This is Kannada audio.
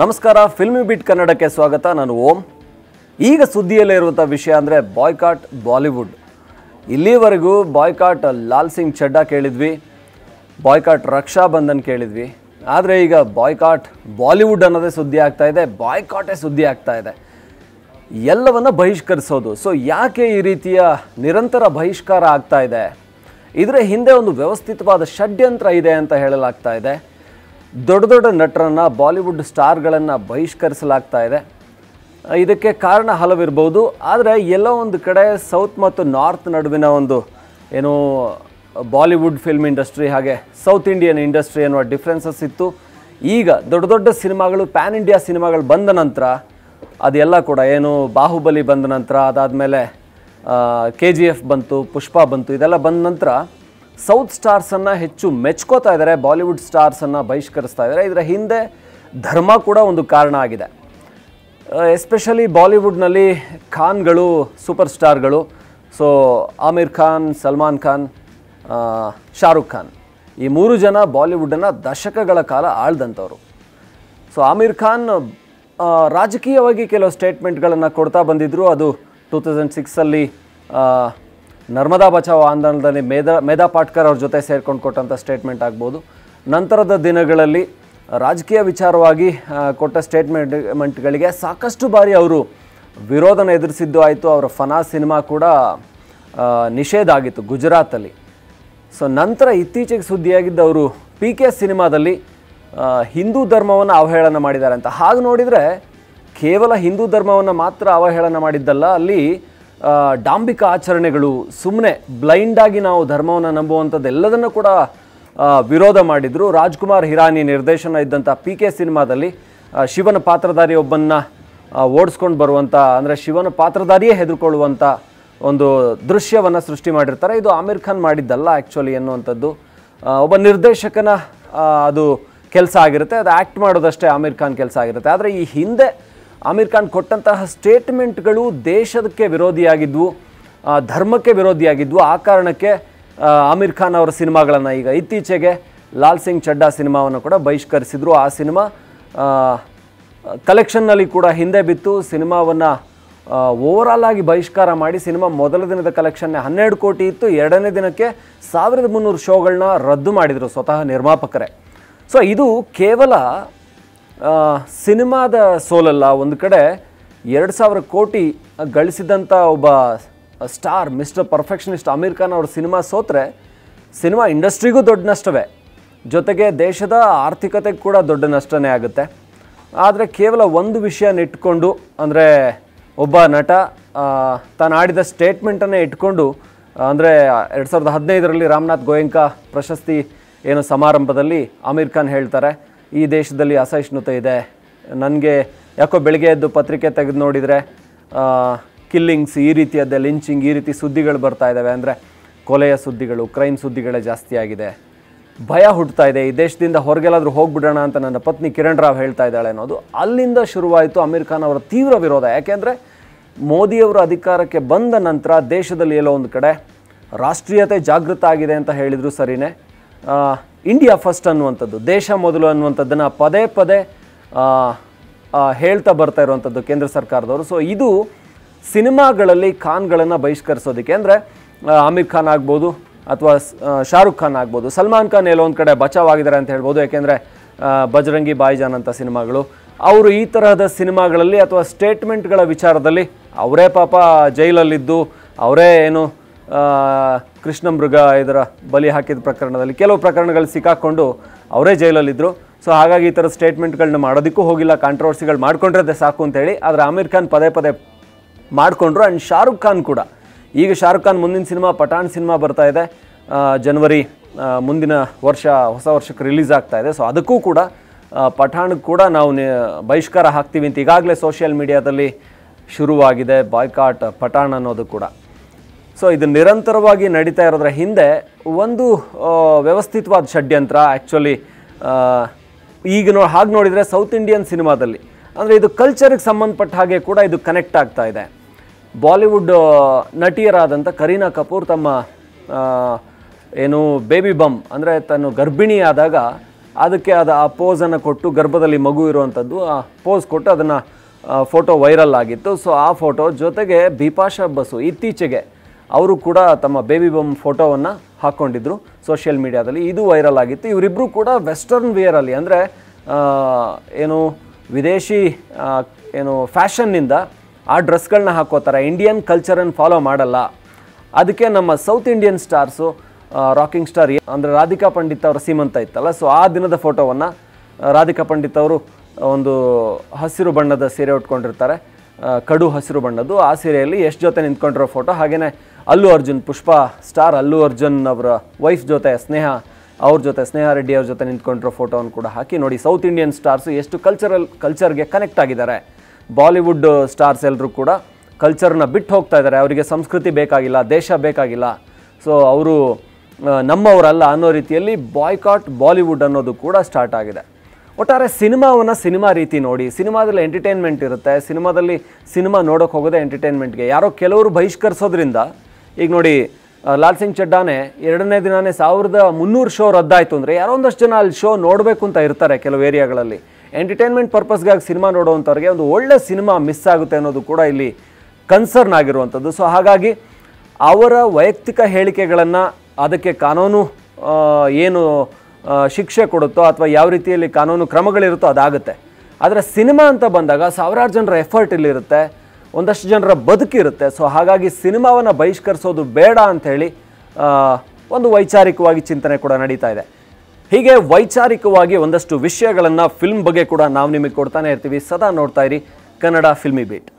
ನಮಸ್ಕಾರ ಫಿಲ್ಮಿ ಬಿಟ್ ಕನ್ನಡಕ್ಕೆ ಸ್ವಾಗತ ನಾನು ಓಂ ಈಗ ಸುದ್ದಿಯಲ್ಲೇ ಇರುವಂಥ ವಿಷಯ ಅಂದರೆ ಬಾಯ್ಕಾಟ್ ಬಾಲಿವುಡ್ ಇಲ್ಲಿವರೆಗೂ ಬಾಯ್ಕಾಟ್ ಲಾಲ್ ಸಿಂಗ್ ಚಡ್ಡಾ ಕೇಳಿದ್ವಿ ಬಾಯ್ಕಾಟ್ ರಕ್ಷಾ ಬಂಧನ್ ಕೇಳಿದ್ವಿ ಆದರೆ ಈಗ ಬಾಯ್ಕಾಟ್ ಬಾಲಿವುಡ್ ಅನ್ನೋದೇ ಸುದ್ದಿ ಆಗ್ತಾ ಇದೆ ಬಾಯ್ಕಾಟೇ ಸುದ್ದಿ ಆಗ್ತಾ ಇದೆ ಎಲ್ಲವನ್ನು ಬಹಿಷ್ಕರಿಸೋದು ಸೊ ಯಾಕೆ ಈ ರೀತಿಯ ನಿರಂತರ ಬಹಿಷ್ಕಾರ ಆಗ್ತಾ ಇದೆ ಇದರ ಹಿಂದೆ ಒಂದು ವ್ಯವಸ್ಥಿತವಾದ ಷಡ್ಯಂತ್ರ ಇದೆ ಅಂತ ಹೇಳಲಾಗ್ತಾ ಇದೆ ದೊಡ್ಡ ದೊಡ್ಡ ನಟರನ್ನು ಬಾಲಿವುಡ್ ಸ್ಟಾರ್ಗಳನ್ನು ಬಹಿಷ್ಕರಿಸಲಾಗ್ತಾ ಇದೆ ಇದಕ್ಕೆ ಕಾರಣ ಹಲವಿರ್ಬೋದು ಆದರೆ ಎಲ್ಲೋ ಒಂದು ಕಡೆ ಸೌತ್ ಮತ್ತು ನಾರ್ತ್ ನಡುವಿನ ಒಂದು ಏನು ಬಾಲಿವುಡ್ ಫಿಲ್ಮ್ ಇಂಡಸ್ಟ್ರಿ ಹಾಗೆ ಸೌತ್ ಇಂಡಿಯನ್ ಇಂಡಸ್ಟ್ರಿ ಎನ್ನುವ ಡಿಫ್ರೆನ್ಸಸ್ ಇತ್ತು ಈಗ ದೊಡ್ಡ ದೊಡ್ಡ ಸಿನಿಮಾಗಳು ಪ್ಯಾನ್ ಇಂಡಿಯಾ ಸಿನಿಮಾಗಳು ಬಂದ ನಂತರ ಅದೆಲ್ಲ ಕೂಡ ಏನು ಬಾಹುಬಲಿ ಬಂದ ನಂತರ ಅದಾದಮೇಲೆ ಕೆ ಜಿ ಎಫ್ ಬಂತು ಪುಷ್ಪ ಬಂತು ಇದೆಲ್ಲ ಬಂದ ನಂತರ ಸೌತ್ ಸ್ಟಾರ್ಸನ್ನು ಹೆಚ್ಚು ಮೆಚ್ಕೋತಾ ಇದ್ದಾರೆ ಬಾಲಿವುಡ್ ಸ್ಟಾರ್ಸನ್ನು ಬಹಿಷ್ಕರಿಸ್ತಾ ಇದ್ದಾರೆ ಇದರ ಹಿಂದೆ ಧರ್ಮ ಕೂಡ ಒಂದು ಕಾರಣ ಆಗಿದೆ ಎಸ್ಪೆಷಲಿ ಬಾಲಿವುಡ್ನಲ್ಲಿ ಖಾನ್ಗಳು ಸೂಪರ್ ಸ್ಟಾರ್ಗಳು ಸೊ ಆಮಿರ್ ಖಾನ್ ಸಲ್ಮಾನ್ ಖಾನ್ ಶಾರುಖ್ ಖಾನ್ ಈ ಮೂರು ಜನ ಬಾಲಿವುಡನ್ನು ದಶಕಗಳ ಕಾಲ ಆಳ್ದಂಥವ್ರು ಸೊ ಆಮಿರ್ ಖಾನ್ ರಾಜಕೀಯವಾಗಿ ಕೆಲವು ಸ್ಟೇಟ್ಮೆಂಟ್ಗಳನ್ನು ಕೊಡ್ತಾ ಬಂದಿದ್ದರು ಅದು ಟೂ ತೌಸಂಡ್ ಸಿಕ್ಸಲ್ಲಿ ನರ್ಮದಾ ಬಚಾವ್ ಆಂದೋಲನದಲ್ಲಿ ಮೇಧಾ ಮೇಧಾ ಪಾಟ್ಕರ್ ಅವ್ರ ಜೊತೆ ಸೇರ್ಕೊಂಡು ಕೊಟ್ಟಂಥ ಸ್ಟೇಟ್ಮೆಂಟ್ ಆಗ್ಬೋದು ನಂತರದ ದಿನಗಳಲ್ಲಿ ರಾಜಕೀಯ ವಿಚಾರವಾಗಿ ಕೊಟ್ಟ ಸ್ಟೇಟ್ಮೆಂಟ್ ಸಾಕಷ್ಟು ಬಾರಿ ಅವರು ವಿರೋಧನ ಎದುರಿಸಿದ್ದು ಆಯಿತು ಅವರ ಫನಾ ಸಿನಿಮಾ ಕೂಡ ನಿಷೇಧ ಆಗಿತ್ತು ಗುಜರಾತಲ್ಲಿ ಸೊ ನಂತರ ಇತ್ತೀಚೆಗೆ ಸುದ್ದಿಯಾಗಿದ್ದ ಅವರು ಪಿ ಕೆ ಸಿನಿಮಾದಲ್ಲಿ ಹಿಂದೂ ಧರ್ಮವನ್ನು ಅವಹೇಳನ ಮಾಡಿದ್ದಾರೆ ಅಂತ ಹಾಗೆ ನೋಡಿದರೆ ಕೇವಲ ಹಿಂದೂ ಧರ್ಮವನ್ನು ಮಾತ್ರ ಅವಹೇಳನ ಮಾಡಿದ್ದಲ್ಲ ಅಲ್ಲಿ ಡಾಂಬಿಕ ಆಚರಣೆಗಳು ಸುಮ್ಮನೆ ಬ್ಲೈಂಡಾಗಿ ನಾವು ಧರ್ಮವನ್ನು ನಂಬುವಂಥದ್ದು ಎಲ್ಲದನ್ನು ಕೂಡ ವಿರೋಧ ಮಾಡಿದರು ರಾಜ್ಕುಮಾರ್ ಹಿರಾನಿ ನಿರ್ದೇಶನ ಇದ್ದಂಥ ಪಿ ಕೆ ಸಿನಿಮಾದಲ್ಲಿ ಶಿವನ ಪಾತ್ರಧಾರಿ ಒಬ್ಬನ್ನ ಓಡಿಸ್ಕೊಂಡು ಬರುವಂಥ ಅಂದರೆ ಶಿವನ ಪಾತ್ರಧಾರಿಯೇ ಹೆದರ್ಕೊಳ್ಳುವಂಥ ಒಂದು ದೃಶ್ಯವನ್ನು ಸೃಷ್ಟಿ ಮಾಡಿರ್ತಾರೆ ಇದು ಆಮಿರ್ ಖಾನ್ ಮಾಡಿದ್ದಲ್ಲ ಆ್ಯಕ್ಚುಲಿ ಎನ್ನುವಂಥದ್ದು ಒಬ್ಬ ನಿರ್ದೇಶಕನ ಅದು ಕೆಲಸ ಆಗಿರುತ್ತೆ ಅದು ಆ್ಯಕ್ಟ್ ಮಾಡೋದಷ್ಟೇ ಆಮಿರ್ ಖಾನ್ ಕೆಲಸ ಆಗಿರುತ್ತೆ ಆದರೆ ಈ ಹಿಂದೆ ಆಮೀರ್ ಖಾನ್ ಕೊಟ್ಟಂತಹ ಸ್ಟೇಟ್ಮೆಂಟ್ಗಳು ದೇಶಕ್ಕೆ ವಿರೋಧಿಯಾಗಿದ್ವು ಧರ್ಮಕ್ಕೆ ವಿರೋಧಿಯಾಗಿದ್ವು ಆ ಕಾರಣಕ್ಕೆ ಆಮೀರ್ ಖಾನ್ ಅವರ ಸಿನಿಮಾಗಳನ್ನು ಈಗ ಇತ್ತೀಚೆಗೆ ಲಾಲ್ ಸಿಂಗ್ ಚಡ್ಡಾ ಸಿನಿಮಾವನ್ನು ಕೂಡ ಬಹಿಷ್ಕರಿಸಿದರು ಆ ಸಿನಿಮಾ ಕಲೆಕ್ಷನ್ನಲ್ಲಿ ಕೂಡ ಹಿಂದೆ ಬಿತ್ತು ಸಿನಿಮಾವನ್ನು ಓವರಾಲ್ ಆಗಿ ಬಹಿಷ್ಕಾರ ಮಾಡಿ ಸಿನಿಮಾ ಮೊದಲ ದಿನದ ಕಲೆಕ್ಷನ್ನೇ ಹನ್ನೆರಡು ಕೋಟಿ ಇತ್ತು ಎರಡನೇ ದಿನಕ್ಕೆ ಸಾವಿರದ ಮುನ್ನೂರು ಶೋಗಳನ್ನ ರದ್ದು ಮಾಡಿದರು ಸ್ವತಃ ನಿರ್ಮಾಪಕರೇ ಸೊ ಇದು ಕೇವಲ ಸಿನಿಮಾದ ಸೋಲಲ್ಲ ಒಂದು ಕಡೆ ಎರಡು ಸಾವಿರ ಕೋಟಿ ಗಳಿಸಿದಂಥ ಒಬ್ಬ star mister perfectionist Aamir Khan ಅವ್ರ ಸಿನಿಮಾ ಸೋತ್ರೆ ಸಿನಿಮಾ ಇಂಡಸ್ಟ್ರಿಗೂ ದೊಡ್ಡ ನಷ್ಟವೇ ಜೊತೆಗೆ ದೇಶದ ಆರ್ಥಿಕತೆಗೆ ಕೂಡ ದೊಡ್ಡ ನಷ್ಟನೇ ಆಗುತ್ತೆ ಆದರೆ ಕೇವಲ ಒಂದು ವಿಷಯನ ಇಟ್ಕೊಂಡು ಅಂದರೆ ಒಬ್ಬ ನಟ ತಾನು ಆಡಿದ ಸ್ಟೇಟ್ಮೆಂಟನ್ನೇ ಇಟ್ಕೊಂಡು ಅಂದರೆ ಎರಡು ಸಾವಿರದ ಹದಿನೈದರಲ್ಲಿ ರಾಮನಾಥ್ ಗೋಯಂಕಾ ಪ್ರಶಸ್ತಿ ಏನು ಸಮಾರಂಭದಲ್ಲಿ ಆಮೀರ್ ಖಾನ್ ಹೇಳ್ತಾರೆ ಈ ದೇಶದಲ್ಲಿ ಅಸಹಿಷ್ಣುತೆ ಇದೆ ನನಗೆ ಯಾಕೋ ಬೆಳಗ್ಗೆ ಎದ್ದು ಪತ್ರಿಕೆ ತೆಗೆದು ನೋಡಿದರೆ ಕಿಲ್ಲಿಂಗ್ಸ್ ಈ ರೀತಿಯದ್ದೇ ಲಿಂಚಿಂಗ್ ಈ ರೀತಿ ಸುದ್ದಿಗಳು ಬರ್ತಾ ಇದ್ದಾವೆ ಅಂದರೆ ಕೊಲೆಯ ಸುದ್ದಿಗಳು ಕ್ರೈಮ್ ಸುದ್ದಿಗಳೇ ಜಾಸ್ತಿ ಆಗಿದೆ ಭಯ ಹುಟ್ಟುತ್ತಾ ಇದೆ ಈ ದೇಶದಿಂದ ಹೊರಗೆಲ್ಲಾದರೂ ಹೋಗ್ಬಿಡೋಣ ಅಂತ ನನ್ನ ಪತ್ನಿ ಕಿರಣ್ ರಾವ್ ಹೇಳ್ತಾ ಇದ್ದಾಳೆ ಅನ್ನೋದು ಅಲ್ಲಿಂದ ಶುರುವಾಯಿತು ಅಮೀರ್ ಖಾನ್ ಅವರ ತೀವ್ರ ವಿರೋಧ ಯಾಕೆಂದರೆ ಮೋದಿಯವರು ಅಧಿಕಾರಕ್ಕೆ ಬಂದ ನಂತರ ದೇಶದಲ್ಲಿ ಎಲ್ಲೋ ಒಂದು ಕಡೆ ರಾಷ್ಟ್ರೀಯತೆ ಜಾಗೃತ ಆಗಿದೆ ಅಂತ ಹೇಳಿದರು ಸರಿಯೇ ಇಂಡಿಯಾ ಫಸ್ಟ್ ಅನ್ನುವಂಥದ್ದು ದೇಶ ಮೊದಲು ಅನ್ನುವಂಥದ್ದನ್ನು ಪದೇ ಪದೇ ಹೇಳ್ತಾ ಬರ್ತಾ ಇರುವಂಥದ್ದು ಕೇಂದ್ರ ಸರ್ಕಾರದವರು ಸೊ ಇದು ಸಿನಿಮಾಗಳಲ್ಲಿ ಖಾನ್ಗಳನ್ನು ಬಹಿಷ್ಕರಿಸೋದಕ್ಕೆ ಅಂದರೆ ಆಮಿರ್ ಖಾನ್ ಆಗ್ಬೋದು ಅಥವಾ ಶಾರುಖ್ ಖಾನ್ ಆಗ್ಬೋದು ಸಲ್ಮಾನ್ ಖಾನ್ ಎಲ್ಲೋ ಒಂದು ಕಡೆ ಬಚಾವಾಗಿದ್ದಾರೆ ಅಂತ ಹೇಳ್ಬೋದು ಏಕೆಂದರೆ ಬಜರಂಗಿ ಬಾಯ್ಜಾನ್ ಅಂತ ಸಿನಿಮಾಗಳು ಅವರು ಈ ತರಹದ ಸಿನಿಮಾಗಳಲ್ಲಿ ಅಥವಾ ಸ್ಟೇಟ್ಮೆಂಟ್ಗಳ ವಿಚಾರದಲ್ಲಿ ಅವರೇ ಪಾಪ ಜೈಲಲ್ಲಿದ್ದು ಅವರೇ ಏನು ಕೃಷ್ಣ ಮೃಗ ಇದರ ಬಲಿ ಹಾಕಿದ ಪ್ರಕರಣದಲ್ಲಿ ಕೆಲವು ಪ್ರಕರಣಗಳು ಸಿಕ್ಕಾಕ್ಕೊಂಡು ಅವರೇ ಜೈಲಲ್ಲಿದ್ದರು ಸೊ ಹಾಗಾಗಿ ಈ ಥರ ಸ್ಟೇಟ್ಮೆಂಟ್ಗಳನ್ನ ಮಾಡೋದಕ್ಕೂ ಹೋಗಿಲ್ಲ ಕಾಂಟ್ರವರ್ಸಿಗಳು ಮಾಡ್ಕೊಂಡಿರೋದೇ ಸಾಕು ಅಂತೇಳಿ ಆದರೆ ಆಮೀರ್ ಖಾನ್ ಪದೇ ಪದೇ ಮಾಡಿಕೊಂಡ್ರು ಆ್ಯಂಡ್ ಶಾರುಖ್ ಖಾನ್ ಕೂಡ ಈಗ ಶಾರುಖ್ ಖಾನ್ ಮುಂದಿನ ಸಿನಿಮಾ ಪಠಾಣ್ ಸಿನಿಮಾ ಬರ್ತಾ ಇದೆ ಜನವರಿ ಮುಂದಿನ ವರ್ಷ ಹೊಸ ವರ್ಷಕ್ಕೆ ರಿಲೀಸ್ ಆಗ್ತಾ ಇದೆ ಸೊ ಅದಕ್ಕೂ ಕೂಡ ಪಠಾಣ್ ಕೂಡ ನಾವು ಬಹಿಷ್ಕಾರ ಹಾಕ್ತೀವಿ ಅಂತ ಈಗಾಗಲೇ ಸೋಷಿಯಲ್ ಮೀಡಿಯಾದಲ್ಲಿ ಶುರುವಾಗಿದೆ ಬಾಯ್ಕಾಟ್ ಪಠಾಣ್ ಅನ್ನೋದು ಕೂಡ ಸೊ ಇದು ನಿರಂತರವಾಗಿ ನಡೀತಾ ಇರೋದ್ರ ಹಿಂದೆ ಒಂದು ವ್ಯವಸ್ಥಿತವಾದ ಷಡ್ಯಂತ್ರ ಆ್ಯಕ್ಚುಲಿ ಈಗ ನೋ ಹಾಗೆ ನೋಡಿದರೆ ಸೌತ್ ಇಂಡಿಯನ್ ಸಿನಿಮಾದಲ್ಲಿ ಅಂದರೆ ಇದು ಕಲ್ಚರಿಗೆ ಸಂಬಂಧಪಟ್ಟ ಹಾಗೆ ಕೂಡ ಇದು ಕನೆಕ್ಟ್ ಆಗ್ತಾ ಇದೆ ಬಾಲಿವುಡ್ ನಟಿಯರಾದಂಥ ಕರೀನಾ ಕಪೂರ್ ತಮ್ಮ ಏನು ಬೇಬಿ ಬಮ್ ಅಂದರೆ ತಾನು ಗರ್ಭಿಣಿಯಾದಾಗ ಅದಕ್ಕೆ ಅದು ಆ ಪೋಸನ್ನು ಕೊಟ್ಟು ಗರ್ಭದಲ್ಲಿ ಮಗು ಇರುವಂಥದ್ದು ಆ ಪೋಸ್ ಕೊಟ್ಟು ಅದನ್ನು ಫೋಟೋ ವೈರಲ್ ಆಗಿತ್ತು ಸೊ ಆ ಫೋಟೋ ಜೊತೆಗೆ ಬಿಪಾಶಾ ಬಸು ಇತ್ತೀಚೆಗೆ ಅವರು ಕೂಡ ತಮ್ಮ ಬೇಬಿ ಬಮ್ ಫೋಟೋವನ್ನು ಹಾಕ್ಕೊಂಡಿದ್ರು ಸೋಷಿಯಲ್ ಮೀಡಿಯಾದಲ್ಲಿ ಇದು ವೈರಲ್ ಆಗಿತ್ತು ಇವರಿಬ್ಬರು ಕೂಡ ವೆಸ್ಟರ್ನ್ ವೇರಲ್ಲಿ ಅಂದರೆ ಏನು ವಿದೇಶಿ ಏನು ಫ್ಯಾಷನ್ನಿಂದ ಆ ಡ್ರೆಸ್ಗಳನ್ನ ಹಾಕೋತಾರೆ ಇಂಡಿಯನ್ ಕಲ್ಚರನ್ನು ಫಾಲೋ ಮಾಡಲ್ಲ ಅದಕ್ಕೆ ನಮ್ಮ south Indian stars rocking star ಅಂದರೆ ರಾಧಿಕಾ ಪಂಡಿತ್ ಅವರ ಸೀಮಂತ ಇತ್ತಲ್ಲ ಸೊ ಆ ದಿನದ ಫೋಟೋವನ್ನು ರಾಧಿಕಾ ಪಂಡಿತ್ ಅವರು ಒಂದು ಹಸಿರು ಬಣ್ಣದ ಸೀರೆ ಉಟ್ಕೊಂಡಿರ್ತಾರೆ ಕಡು ಹಸಿರು ಬಣ್ಣದ್ದು ಆ ಸೀರೆಯಲ್ಲಿ ಎಷ್ಟು ಜೊತೆ ನಿಂತ್ಕೊಂಡಿರೋ ಫೋಟೋ ಹಾಗೆಯೇ ಅಲ್ಲು ಅರ್ಜುನ್ ಪುಷ್ಪ ಸ್ಟಾರ್ ಅಲ್ಲು ಅರ್ಜುನ್ ಅವರ ವೈಫ್ ಜೊತೆ ಸ್ನೇಹ ಅವ್ರ ಜೊತೆ ಸ್ನೇಹ ರೆಡ್ಡಿ ಅವ್ರ ಜೊತೆ ನಿಂತ್ಕೊಂಡಿರೋ ಫೋಟೋವನ್ನು ಕೂಡ ಹಾಕಿ ನೋಡಿ ಸೌತ್ ಇಂಡಿಯನ್ ಸ್ಟಾರ್ಸು ಎಷ್ಟು ಕಲ್ಚರಲ್ ಕಲ್ಚರ್ಗೆ ಕನೆಕ್ಟ್ ಆಗಿದ್ದಾರೆ ಬಾಲಿವುಡ್ ಸ್ಟಾರ್ಸ್ ಎಲ್ಲರೂ ಕೂಡ ಕಲ್ಚರ್ನ ಬಿಟ್ಟು ಹೋಗ್ತಾ ಇದ್ದಾರೆ ಅವರಿಗೆ ಸಂಸ್ಕೃತಿ ಬೇಕಾಗಿಲ್ಲ ದೇಶ ಬೇಕಾಗಿಲ್ಲ ಸೊ ಅವರು ನಮ್ಮವರಲ್ಲ ಅನ್ನೋ ರೀತಿಯಲ್ಲಿ ಬಾಯ್ಕಾಟ್ ಬಾಲಿವುಡ್ ಅನ್ನೋದು ಕೂಡ ಸ್ಟಾರ್ಟ್ ಆಗಿದೆ ಒಟ್ಟಾರೆ ಸಿನಿಮಾವನ್ನು ಸಿನಿಮಾ ರೀತಿ ನೋಡಿ ಸಿನಿಮಾದಲ್ಲಿ ಎಂಟರ್ಟೈನ್ಮೆಂಟ್ ಇರುತ್ತೆ ಸಿನಿಮಾದಲ್ಲಿ ಸಿನಿಮಾ ನೋಡೋಕ್ಕೆ ಹೋಗೋದೇ ಎಂಟರ್ಟೈನ್ಮೆಂಟ್ಗೆ ಯಾರೋ ಕೆಲವರು ಬಹಿಷ್ಕರಿಸೋದ್ರಿಂದ ಈಗ ನೋಡಿ ಲಾಲ್ ಸಿಂಗ್ ಚಡ್ಡಾನೆ ಎರಡನೇ ದಿನಾನೇ ಸಾವಿರದ ಮುನ್ನೂರು ಶೋ ರದ್ದಾಯಿತು ಅಂದರೆ ಯಾರೋ ಒಂದಷ್ಟು ಜನ ಅಲ್ಲಿ ಶೋ ನೋಡಬೇಕು ಅಂತ ಇರ್ತಾರೆ ಕೆಲವು ಏರಿಯಾಗಳಲ್ಲಿ ಎಂಟರ್ಟೈನ್ಮೆಂಟ್ ಪರ್ಪಸ್ಗಾಗಿ ಸಿನಿಮಾ ನೋಡೋವಂಥವ್ರಿಗೆ ಒಂದು ಒಳ್ಳೆ ಸಿನಿಮಾ ಮಿಸ್ ಆಗುತ್ತೆ ಅನ್ನೋದು ಕೂಡ ಇಲ್ಲಿ ಕನ್ಸರ್ನ್ ಆಗಿರುವಂಥದ್ದು ಸೊ ಹಾಗಾಗಿ ಅವರ ವೈಯಕ್ತಿಕ ಹೇಳಿಕೆಗಳನ್ನು ಅದಕ್ಕೆ ಕಾನೂನು ಏನು ಶಿಕ್ಷೆ ಕೊಡುತ್ತೋ ಅಥವಾ ಯಾವ ರೀತಿಯಲ್ಲಿ ಕಾನೂನು ಕ್ರಮಗಳಿರುತ್ತೋ ಅದಾಗುತ್ತೆ ಆದರೆ ಸಿನಿಮಾ ಅಂತ ಬಂದಾಗ ಸಾವಿರಾರು ಜನರ ಎಫರ್ಟ್ ಇಲ್ಲಿರುತ್ತೆ ಒಂದಷ್ಟು ಜನರ ಬದುಕಿರುತ್ತೆ ಸೊ ಹಾಗಾಗಿ ಸಿನಿಮಾವನ್ನು ಬಹಿಷ್ಕರಿಸೋದು ಬೇಡ ಅಂಥೇಳಿ ಒಂದು ವೈಚಾರಿಕವಾಗಿ ಚಿಂತನೆ ಕೂಡ ನಡೀತಾ ಇದೆ ಹೀಗೆ ವೈಚಾರಿಕವಾಗಿ ಒಂದಷ್ಟು ವಿಷಯಗಳನ್ನು ಫಿಲ್ಮ್ ಬಗ್ಗೆ ಕೂಡ ನಾವು ನಿಮಗೆ ಕೊಡ್ತಾನೆ ಇರ್ತೀವಿ ಸದಾ ನೋಡ್ತಾ ಇರಿ ಕನ್ನಡ ಫಿಲ್ಮಿ ಬೀಟ್